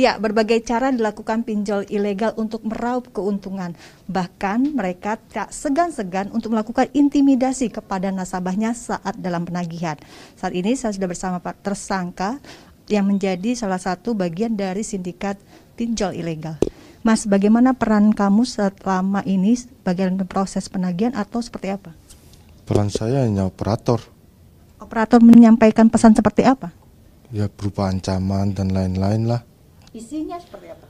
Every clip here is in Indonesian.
Ya, berbagai cara dilakukan pinjol ilegal untuk meraup keuntungan. Bahkan mereka tak segan-segan untuk melakukan intimidasi kepada nasabahnya saat dalam penagihan. Saat ini saya sudah bersama Pak tersangka yang menjadi salah satu bagian dari sindikat pinjol ilegal. Mas, bagaimana peran kamu selama ini bagian proses penagihan atau seperti apa? Peran saya hanya operator. Operator menyampaikan pesan seperti apa? Ya berupa ancaman dan lain-lain lah isinya seperti apa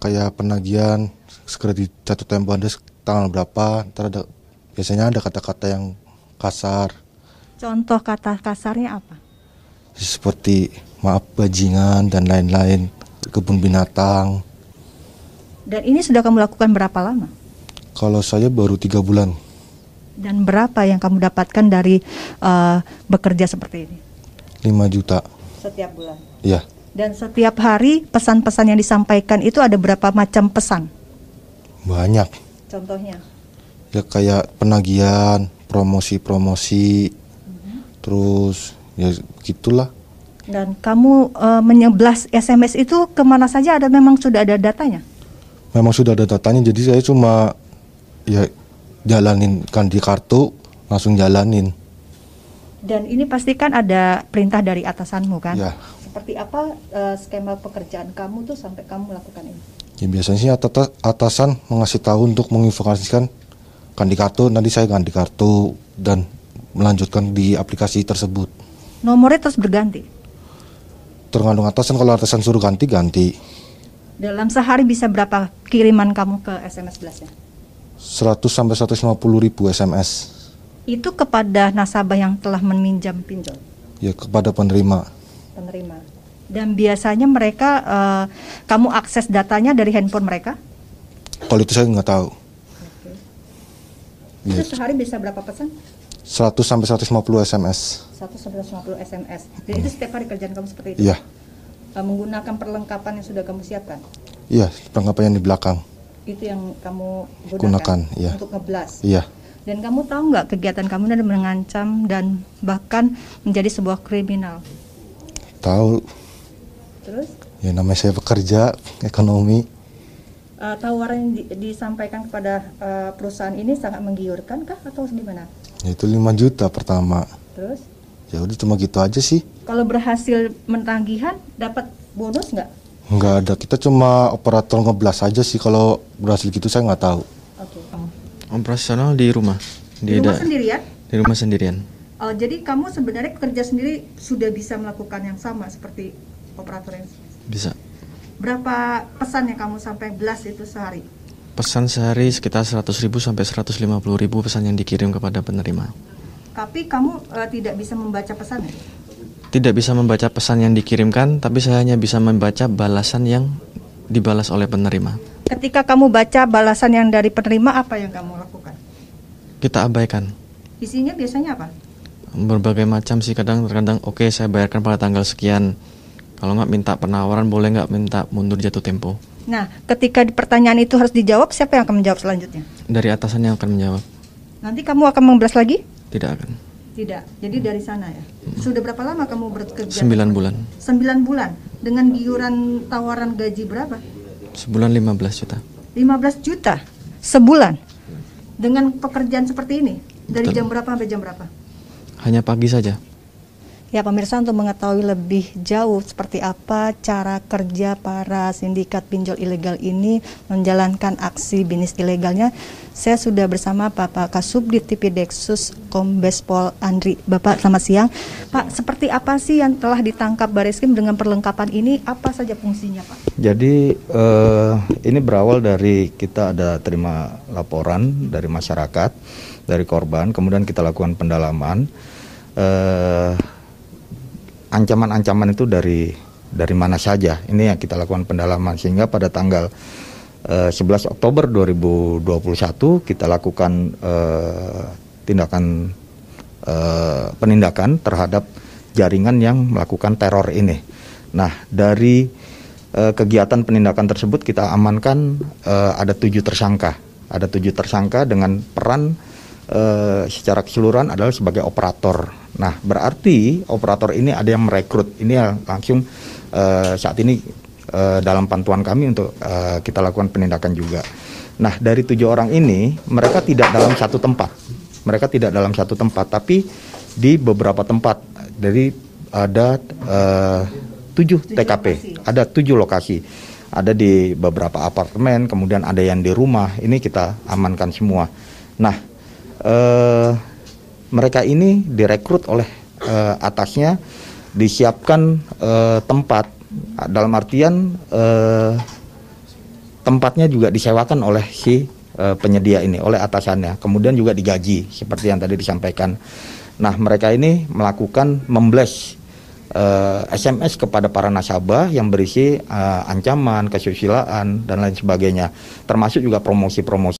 kayak penagihan segera satu tempo anda tanggal berapa ntar ada biasanya ada kata-kata yang kasar contoh kata kasarnya apa seperti maaf bajingan dan lain-lain kebun binatang dan ini sudah kamu lakukan berapa lama kalau saya baru tiga bulan dan berapa yang kamu dapatkan dari uh, bekerja seperti ini 5 juta setiap bulan iya dan setiap hari pesan-pesan yang disampaikan itu ada berapa macam pesan? Banyak. Contohnya? Ya kayak penagihan, promosi-promosi, mm-hmm. terus ya gitulah. Dan kamu e, eh, menyeblas SMS itu kemana saja ada memang sudah ada datanya? Memang sudah ada datanya, jadi saya cuma ya jalanin kan di kartu langsung jalanin. Dan ini pastikan ada perintah dari atasanmu kan? Ya seperti apa uh, skema pekerjaan kamu tuh sampai kamu melakukan ini? Ya biasanya sih atas, atasan mengasih tahu untuk menginformasikan di kartu, nanti saya ganti kartu dan melanjutkan di aplikasi tersebut. Nomornya terus berganti? Tergantung atasan, kalau atasan suruh ganti, ganti. Dalam sehari bisa berapa kiriman kamu ke SMS belasnya? 100 sampai 150 ribu SMS. Itu kepada nasabah yang telah meminjam pinjol? Ya, kepada penerima penerima. Dan biasanya mereka uh, kamu akses datanya dari handphone mereka? Kalau itu saya nggak tahu. Okay. Yes. Itu sehari bisa berapa pesan? 100 sampai 150 SMS. 100 sampai 150 SMS. Dan itu hmm. setiap hari kerjaan kamu seperti itu? Iya. Yeah. Uh, menggunakan perlengkapan yang sudah kamu siapkan? Iya, yeah, perlengkapan yang di belakang. Itu yang kamu gunakan, gunakan yeah. untuk ngeblas? Iya. Dan kamu tahu nggak kegiatan kamu ini mengancam dan bahkan menjadi sebuah kriminal? Tahu. Terus? Ya namanya saya bekerja, ekonomi. Uh, tawaran yang di, disampaikan kepada uh, perusahaan ini sangat menggiurkan kah atau gimana? Ya, itu 5 juta pertama. Terus? Ya udah cuma gitu aja sih. Kalau berhasil mentanggihan, dapat bonus nggak? Nggak ada, kita cuma operator ngeblas aja sih kalau berhasil gitu saya nggak tahu. Oke. Okay. Operasional di rumah. Di, di rumah sendirian? Di rumah sendirian. Uh, jadi kamu sebenarnya kerja sendiri sudah bisa melakukan yang sama seperti operator yang bisa. Berapa pesan yang kamu sampai belas itu sehari? Pesan sehari sekitar ribu sampai ribu pesan yang dikirim kepada penerima. Tapi kamu uh, tidak bisa membaca pesan ya? Tidak bisa membaca pesan yang dikirimkan, tapi saya hanya bisa membaca balasan yang dibalas oleh penerima. Ketika kamu baca balasan yang dari penerima, apa yang kamu lakukan? Kita abaikan. Isinya biasanya apa? berbagai macam sih kadang terkadang oke okay, saya bayarkan pada tanggal sekian kalau nggak minta penawaran boleh nggak minta mundur jatuh tempo nah ketika pertanyaan itu harus dijawab siapa yang akan menjawab selanjutnya dari atasannya yang akan menjawab nanti kamu akan membelas lagi tidak akan tidak jadi dari sana ya hmm. sudah berapa lama kamu bekerja sembilan bulan sembilan bulan dengan iuran tawaran gaji berapa sebulan lima belas juta lima belas juta sebulan dengan pekerjaan seperti ini dari Betul. jam berapa sampai jam berapa hanya pagi saja? Ya pemirsa untuk mengetahui lebih jauh seperti apa cara kerja para sindikat pinjol ilegal ini menjalankan aksi bisnis ilegalnya, saya sudah bersama Bapak Kasubdit Tipideksus Kombes Pol Andri. Bapak selamat siang. Pak, seperti apa sih yang telah ditangkap Bareskrim dengan perlengkapan ini? Apa saja fungsinya, Pak? Jadi eh, ini berawal dari kita ada terima laporan dari masyarakat, dari korban, kemudian kita lakukan pendalaman Eh, ancaman-ancaman eh, itu dari dari mana saja. Ini yang kita lakukan pendalaman sehingga pada tanggal eh, 11 Oktober 2021 kita lakukan eh, tindakan eh, penindakan terhadap jaringan yang melakukan teror ini. Nah, dari eh, kegiatan penindakan tersebut kita amankan eh, ada tujuh tersangka. Ada tujuh tersangka dengan peran eh, secara keseluruhan adalah sebagai operator Nah, berarti operator ini ada yang merekrut. Ini langsung uh, saat ini uh, dalam pantuan kami untuk uh, kita lakukan penindakan juga. Nah, dari tujuh orang ini, mereka tidak dalam satu tempat. Mereka tidak dalam satu tempat, tapi di beberapa tempat. Jadi ada uh, tujuh TKP, ada tujuh lokasi. Ada di beberapa apartemen, kemudian ada yang di rumah. Ini kita amankan semua. Nah, uh, mereka ini direkrut oleh uh, atasnya disiapkan uh, tempat dalam artian uh, tempatnya juga disewakan oleh si uh, penyedia ini oleh atasannya kemudian juga digaji seperti yang tadi disampaikan nah mereka ini melakukan membles uh, SMS kepada para nasabah yang berisi uh, ancaman kesusilaan dan lain sebagainya termasuk juga promosi-promosi